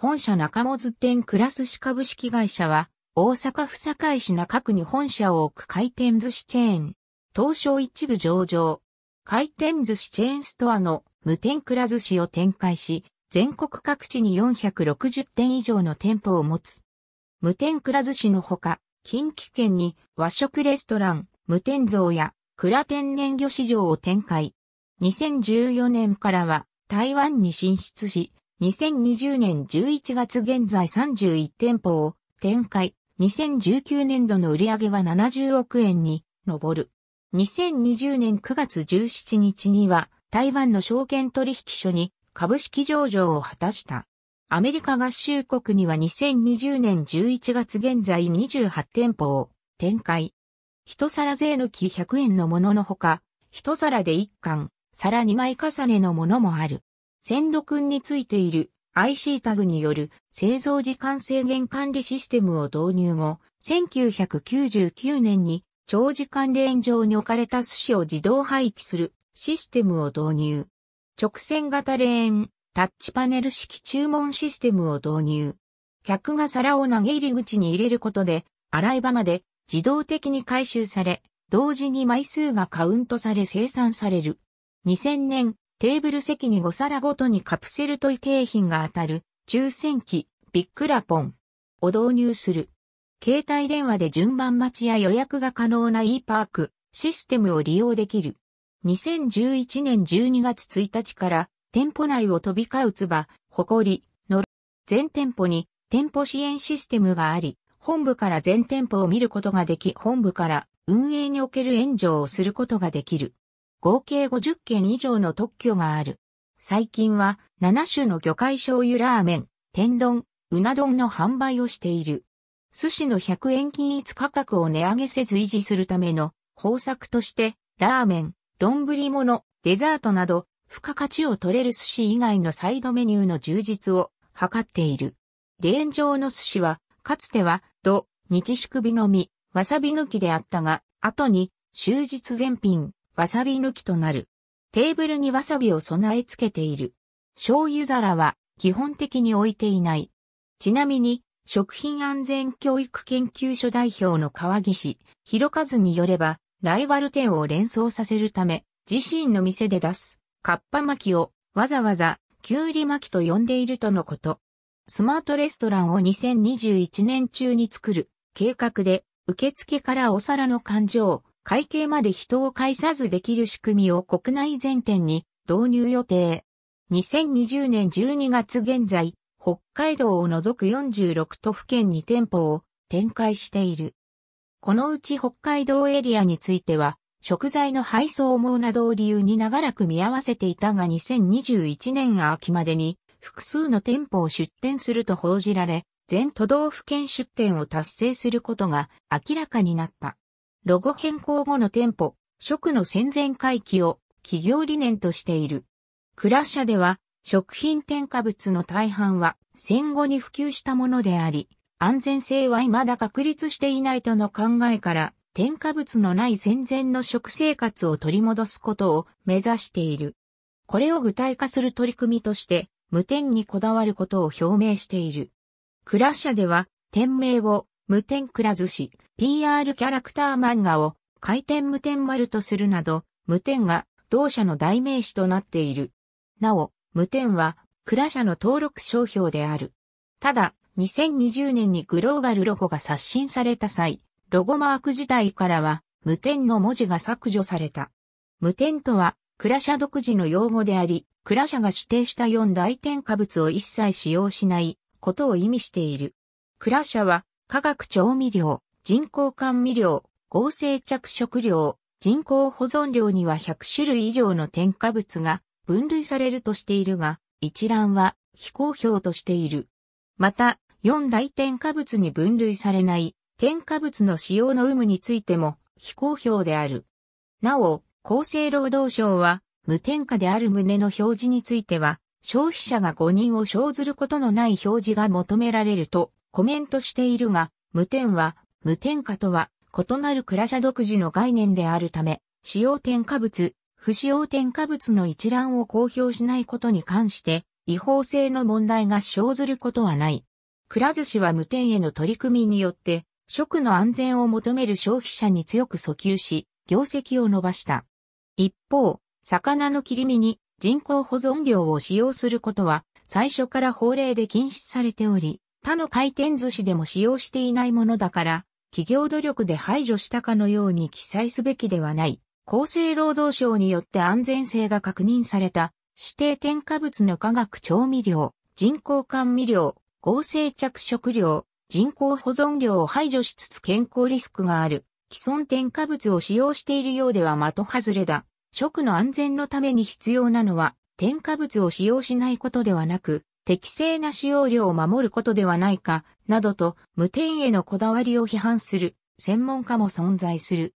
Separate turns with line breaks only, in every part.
本社中本店クラス市株式会社は、大阪府堺市中区に本社を置く回転寿司チェーン、東証一部上場、回転寿司チェーンストアの無天く寿司を展開し、全国各地に460店以上の店舗を持つ。無天く寿司のほか、近畿圏に和食レストラン、無天蔵や蔵天然魚市場を展開。2014年からは台湾に進出し、2020年11月現在31店舗を展開、2019年度の売上は70億円に上る。2020年9月17日には台湾の証券取引所に株式上場を果たした。アメリカ合衆国には2020年11月現在28店舗を展開。一皿税抜き100円のもののほか、一皿で1貫、皿2枚重ねのものもある。鮮度君についている IC タグによる製造時間制限管理システムを導入後、1999年に長時間レーン上に置かれた寿司を自動廃棄するシステムを導入。直線型レーン、タッチパネル式注文システムを導入。客が皿を投げ入り口に入れることで、洗い場まで自動的に回収され、同時に枚数がカウントされ生産される。2000年、テーブル席に5皿ごとにカプセルトイ景品が当たる、抽選機、ビックラポンを導入する。携帯電話で順番待ちや予約が可能な e パークシステムを利用できる。2011年12月1日から店舗内を飛び交うつば、リ、り、の全店舗に店舗支援システムがあり、本部から全店舗を見ることができ、本部から運営における援助をすることができる。合計50件以上の特許がある。最近は7種の魚介醤油ラーメン、天丼、うな丼の販売をしている。寿司の100円均一価格を値上げせず維持するための方策として、ラーメン、丼物、デザートなど、付加価値を取れる寿司以外のサイドメニューの充実を図っている。レーン上の寿司は、かつては、土、日宿日のみ、わさび抜きであったが、後に、終日全品、わさび抜きとなる。テーブルにわさびを備え付けている。醤油皿は基本的に置いていない。ちなみに、食品安全教育研究所代表の川岸、広和によれば、ライバル店を連想させるため、自身の店で出す、カッパ巻きをわざわざ、きゅうり巻きと呼んでいるとのこと。スマートレストランを2021年中に作る計画で、受付からお皿の勘定、会計まで人を介さずできる仕組みを国内全店に導入予定。2020年12月現在、北海道を除く46都府県に店舗を展開している。このうち北海道エリアについては、食材の配送網などを理由に長らく見合わせていたが2021年秋までに複数の店舗を出店すると報じられ、全都道府県出店を達成することが明らかになった。ロゴ変更後の店舗、食の戦前回帰を企業理念としている。クラッシャでは、食品添加物の大半は戦後に普及したものであり、安全性は未だ確立していないとの考えから、添加物のない戦前の食生活を取り戻すことを目指している。これを具体化する取り組みとして、無添にこだわることを表明している。クラッシャでは、店名を無添くら寿司、PR キャラクター漫画を回転無点丸とするなど、無点が同社の代名詞となっている。なお、無点は、クラ社の登録商標である。ただ、2020年にグローバルロゴが刷新された際、ロゴマーク自体からは、無点の文字が削除された。無点とは、クラ社独自の用語であり、クラ社が指定した4大添加物を一切使用しないことを意味している。クラ社は、化学調味料、人工甘味料、合成着色料、人工保存料には100種類以上の添加物が分類されるとしているが、一覧は非公表としている。また、4大添加物に分類されない添加物の使用の有無についても非公表である。なお、厚生労働省は無添加である旨の表示については、消費者が誤認を生ずることのない表示が求められるとコメントしているが、無添は無添加とは異なるクラ社独自の概念であるため、使用添加物、不使用添加物の一覧を公表しないことに関して、違法性の問題が生ずることはない。くら寿司は無添への取り組みによって、食の安全を求める消費者に強く訴求し、業績を伸ばした。一方、魚の切り身に人工保存料を使用することは、最初から法令で禁止されており、他の回転寿司でも使用していないものだから、企業努力で排除したかのように記載すべきではない、厚生労働省によって安全性が確認された、指定添加物の化学調味料、人工甘味料、合成着色料、人工保存料を排除しつつ健康リスクがある、既存添加物を使用しているようでは的外れだ。食の安全のために必要なのは、添加物を使用しないことではなく、適正な使用量を守ることではないか、などと無点へのこだわりを批判する専門家も存在する。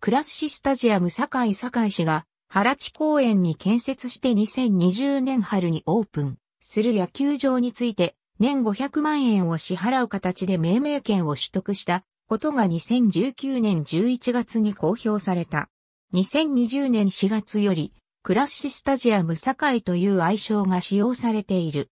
倉シスタジアム堺堺市が原地公園に建設して2020年春にオープンする野球場について年500万円を支払う形で命名権を取得したことが2019年11月に公表された。2020年4月より倉シスタジアム堺という愛称が使用されている。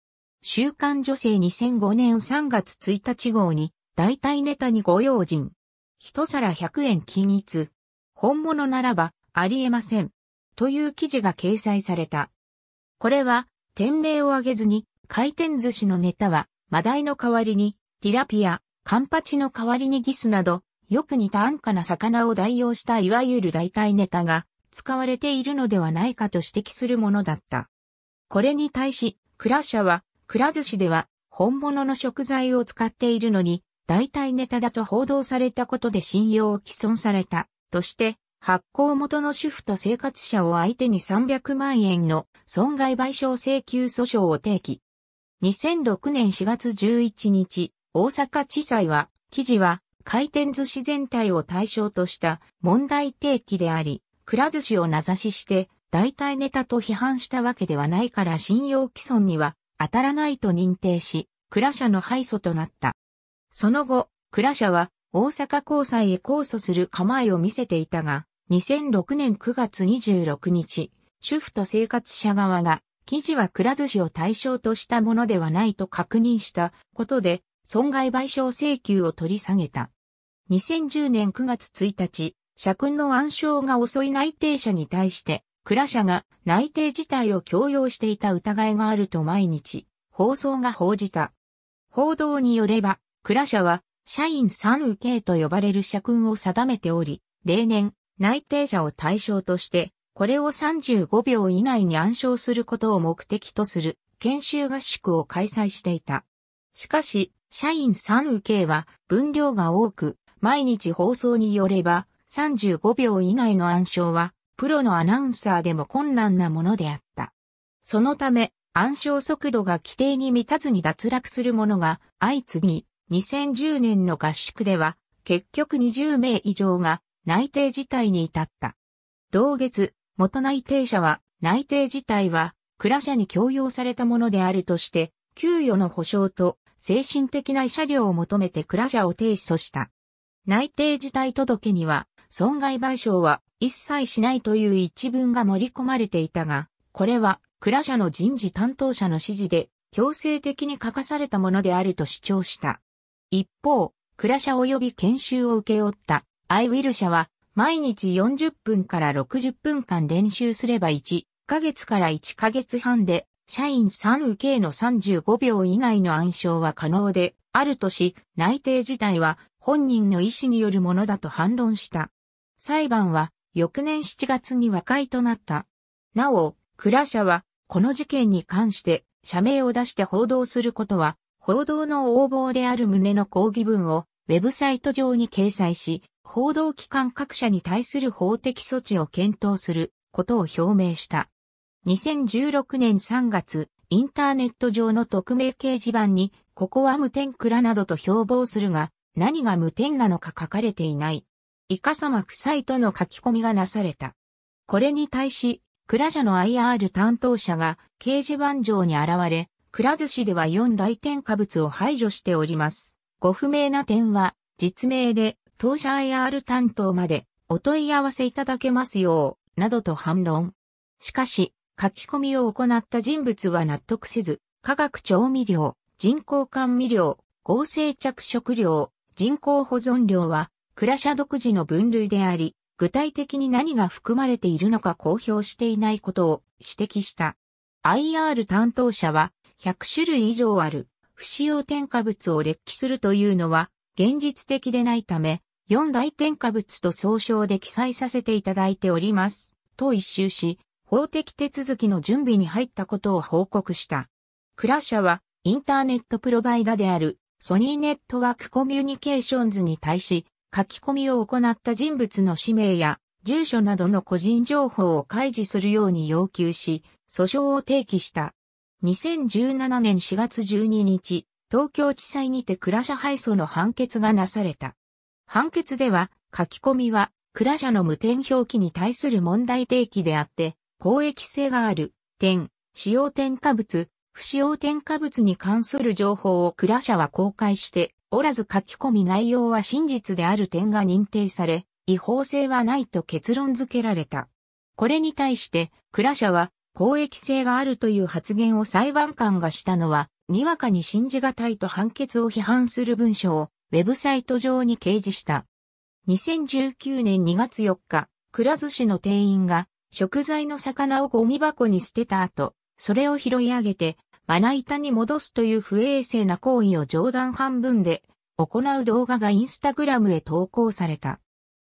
週刊女性2005年3月1日号に、代替ネタにご用心。一皿100円均一。本物ならば、ありえません。という記事が掲載された。これは、店名を挙げずに、回転寿司のネタは、マダイの代わりに、ティラピア、カンパチの代わりにギスなど、よく似た安価な魚を代用したいわゆる代替ネタが、使われているのではないかと指摘するものだった。これに対し、クラッシャは、くら寿司では本物の食材を使っているのに、代替ネタだと報道されたことで信用を毀損された、として、発行元の主婦と生活者を相手に300万円の損害賠償請求訴訟を提起。2006年4月11日、大阪地裁は、記事は回転寿司全体を対象とした問題提起であり、くら寿司を名指しして代替ネタと批判したわけではないから信用毀損には当たらないと認定し、倉社の敗訴となった。その後、倉社は大阪高裁へ控訴する構えを見せていたが、2006年9月26日、主婦と生活者側が、記事はくら寿司を対象としたものではないと確認したことで、損害賠償請求を取り下げた。2010年9月1日、社訓の暗証が遅い内定者に対して、倉社が内定自体を強要していた疑いがあると毎日、放送が報じた。報道によれば、倉社は、社員三受けと呼ばれる社訓を定めており、例年、内定者を対象として、これを35秒以内に暗唱することを目的とする研修合宿を開催していた。しかし、社員三受けは分量が多く、毎日放送によれば35秒以内の暗唱はプロのアナウンサーでも困難なものであった。そのため、暗証速度が規定に満たずに脱落するものが相次ぎ、2010年の合宿では、結局20名以上が内定自体に至った。同月、元内定者は、内定自体は、クラ社に強要されたものであるとして、給与の保障と精神的な慰謝料を求めてクラ社を提訴した。内定自体届には、損害賠償は一切しないという一文が盛り込まれていたが、これは、クラ社の人事担当者の指示で、強制的に書かされたものであると主張した。一方、クラ社及び研修を受け負ったアイウィル社は、毎日40分から60分間練習すれば1ヶ月から1ヶ月半で、社員3受けの35秒以内の暗証は可能であるとし、内定自体は本人の意思によるものだと反論した。裁判は翌年7月に和解となった。なお、クラ社は、この事件に関して、社名を出して報道することは、報道の横暴である旨の抗議文を、ウェブサイト上に掲載し、報道機関各社に対する法的措置を検討することを表明した。2016年3月、インターネット上の匿名掲示板に、ここは無点蔵などと標榜するが、何が無点なのか書かれていない。イカサマ臭いとの書き込みがなされた。これに対し、クラ社の IR 担当者が掲示板上に現れ、クラ寿司では4大添加物を排除しております。ご不明な点は、実名で当社 IR 担当までお問い合わせいただけますよう、などと反論。しかし、書き込みを行った人物は納得せず、化学調味料、人工甘味料、合成着色料、人工保存料はクラシャ独自の分類であり、具体的に何が含まれているのか公表していないことを指摘した。IR 担当者は100種類以上ある不使用添加物を列記するというのは現実的でないため、4大添加物と総称で記載させていただいております。と一周し、法的手続きの準備に入ったことを報告した。クラシャはインターネットプロバイダであるソニーネットワークコミュニケーションズに対し、書き込みを行った人物の氏名や住所などの個人情報を開示するように要求し、訴訟を提起した。2017年4月12日、東京地裁にて倉ャ敗訴の判決がなされた。判決では、書き込みは、倉ャの無点表記に対する問題提起であって、公益性がある、点、使用添加物、不使用添加物に関する情報を倉ャは公開して、おらず書き込み内容は真実である点が認定され、違法性はないと結論付けられた。これに対して、クラ社は公益性があるという発言を裁判官がしたのは、にわかに信じがたいと判決を批判する文書をウェブサイト上に掲示した。2019年2月4日、くら寿司の店員が食材の魚をゴミ箱に捨てた後、それを拾い上げてまな板に戻すという不衛生な行為を冗談半分で行う動画がインスタグラムへ投稿された。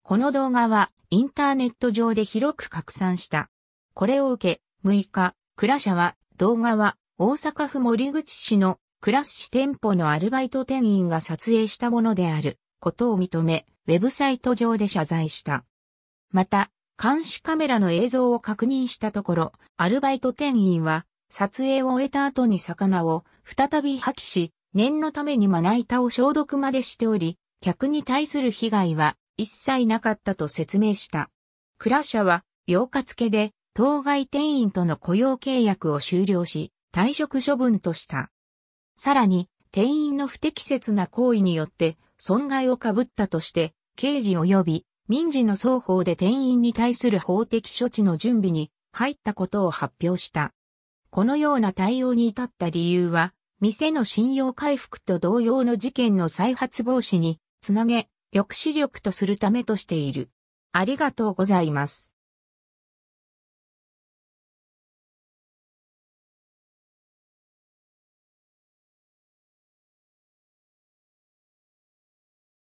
この動画はインターネット上で広く拡散した。これを受け、6日、倉社は動画は大阪府森口市のクラス市店舗のアルバイト店員が撮影したものであることを認め、ウェブサイト上で謝罪した。また、監視カメラの映像を確認したところ、アルバイト店員は撮影を終えた後に魚を再び破棄し、念のためにまな板を消毒までしており、客に対する被害は一切なかったと説明した。クラッシャは8日付で当該店員との雇用契約を終了し、退職処分とした。さらに、店員の不適切な行為によって損害を被ったとして、刑事及び民事の双方で店員に対する法的処置の準備に入ったことを発表した。このような対応に至った理由は、店の信用回復と同様の事件の再発防止につなげ、抑止力とするためとしている。ありがとうございます。